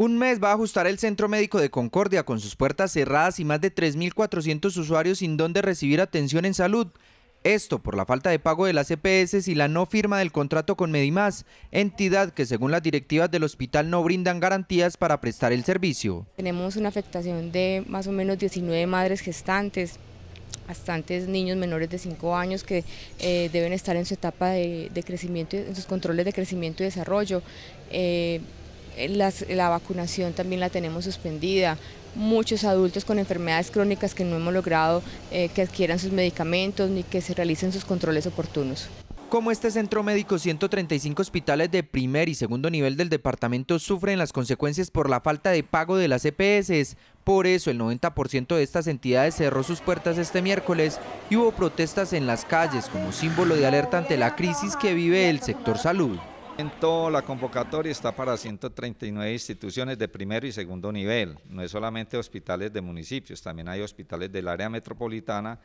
Un mes va a ajustar el Centro Médico de Concordia con sus puertas cerradas y más de 3.400 usuarios sin donde recibir atención en salud. Esto por la falta de pago de las EPS y la no firma del contrato con Medimás, entidad que según las directivas del hospital no brindan garantías para prestar el servicio. Tenemos una afectación de más o menos 19 madres gestantes, bastantes niños menores de 5 años que eh, deben estar en su etapa de, crecimiento, en sus controles de crecimiento y desarrollo. Eh, eh, la vacunación también la tenemos suspendida, muchos adultos con enfermedades crónicas que no hemos logrado eh, que adquieran sus medicamentos ni que se realicen sus controles oportunos. Como este centro médico, 135 hospitales de primer y segundo nivel del departamento sufren las consecuencias por la falta de pago de las EPS. Por eso el 90% de estas entidades cerró sus puertas este miércoles y hubo protestas en las calles como símbolo de alerta ante la crisis que vive el sector salud. La convocatoria está para 139 instituciones de primero y segundo nivel, no es solamente hospitales de municipios, también hay hospitales del área metropolitana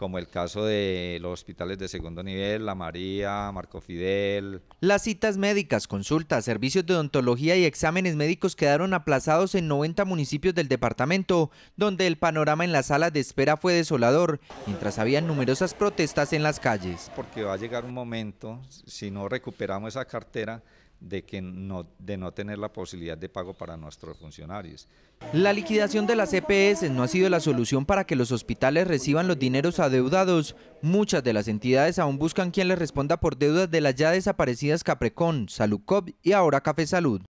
como el caso de los hospitales de segundo nivel, La María, Marco Fidel. Las citas médicas, consultas, servicios de odontología y exámenes médicos quedaron aplazados en 90 municipios del departamento, donde el panorama en las salas de espera fue desolador, mientras había numerosas protestas en las calles. Porque va a llegar un momento, si no recuperamos esa cartera, de, no, no tener la posibilidad de pago para nuestros funcionarios. La liquidación de las EPS no ha sido la solución para que los hospitales reciban los dineros adeudados. Muchas de las entidades aún buscan quien les responda por deudas de las ya desaparecidas Caprecon, Saludcop y ahora Café Salud.